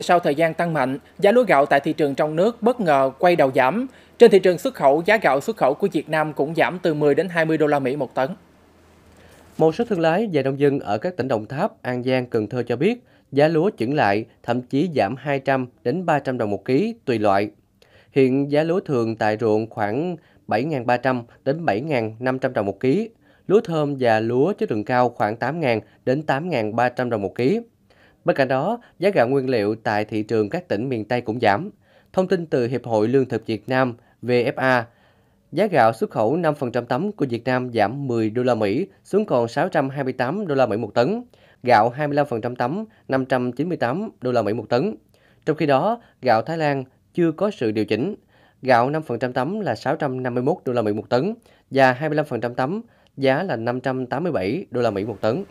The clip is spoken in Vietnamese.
Sau thời gian tăng mạnh, giá lúa gạo tại thị trường trong nước bất ngờ quay đầu giảm. Trên thị trường xuất khẩu, giá gạo xuất khẩu của Việt Nam cũng giảm từ 10 đến 20 đô la Mỹ một tấn. Một số thương lái và nông dân ở các tỉnh Đồng Tháp, An Giang, Cần Thơ cho biết giá lúa chững lại, thậm chí giảm 200 đến 300 đồng một ký tùy loại. Hiện giá lúa thường tại ruộng khoảng 7.300 đến 7.500 đồng một ký, lúa thơm và lúa chất lượng cao khoảng 8.000 đến 8.300 đồng một ký. Bên cạnh đó, giá gạo nguyên liệu tại thị trường các tỉnh miền Tây cũng giảm. Thông tin từ Hiệp hội Lương thực Việt Nam VFA, giá gạo xuất khẩu 5% tấm của Việt Nam giảm 10 đô la Mỹ xuống còn 628 đô la Mỹ một tấn, gạo 25% tấm 598 đô la Mỹ một tấn. Trong khi đó, gạo Thái Lan chưa có sự điều chỉnh. Gạo 5% tấm là 651 đô la Mỹ một tấn và 25% tấm giá là 587 đô la Mỹ một tấn.